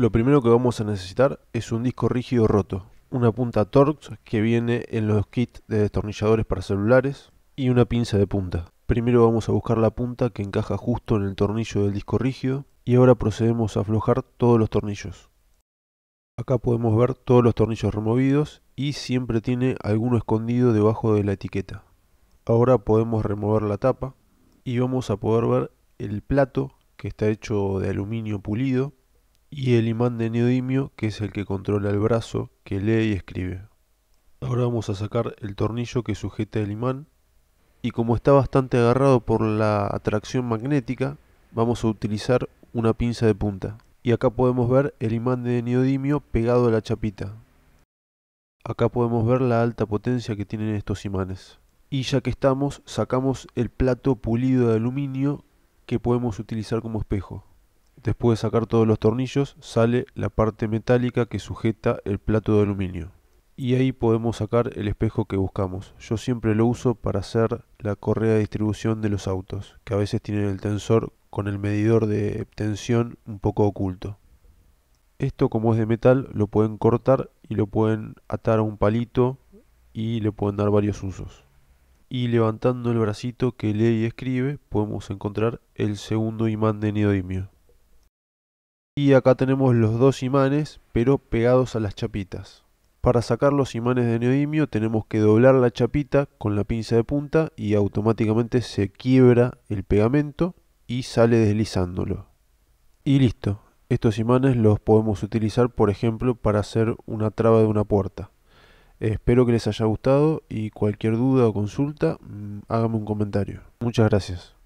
Lo primero que vamos a necesitar es un disco rígido roto, una punta Torx que viene en los kits de destornilladores para celulares y una pinza de punta. Primero vamos a buscar la punta que encaja justo en el tornillo del disco rígido y ahora procedemos a aflojar todos los tornillos. Acá podemos ver todos los tornillos removidos y siempre tiene alguno escondido debajo de la etiqueta. Ahora podemos remover la tapa y vamos a poder ver el plato que está hecho de aluminio pulido y el imán de neodimio, que es el que controla el brazo, que lee y escribe. Ahora vamos a sacar el tornillo que sujeta el imán y como está bastante agarrado por la atracción magnética, vamos a utilizar una pinza de punta. Y acá podemos ver el imán de neodimio pegado a la chapita. Acá podemos ver la alta potencia que tienen estos imanes. Y ya que estamos, sacamos el plato pulido de aluminio que podemos utilizar como espejo. Después de sacar todos los tornillos sale la parte metálica que sujeta el plato de aluminio. Y ahí podemos sacar el espejo que buscamos. Yo siempre lo uso para hacer la correa de distribución de los autos, que a veces tienen el tensor con el medidor de tensión un poco oculto. Esto como es de metal lo pueden cortar y lo pueden atar a un palito y le pueden dar varios usos. Y levantando el bracito que lee y escribe podemos encontrar el segundo imán de neodimio. Y acá tenemos los dos imanes, pero pegados a las chapitas. Para sacar los imanes de neodimio tenemos que doblar la chapita con la pinza de punta y automáticamente se quiebra el pegamento y sale deslizándolo. Y listo, estos imanes los podemos utilizar por ejemplo para hacer una traba de una puerta. Espero que les haya gustado y cualquier duda o consulta mm, hágame un comentario. Muchas gracias.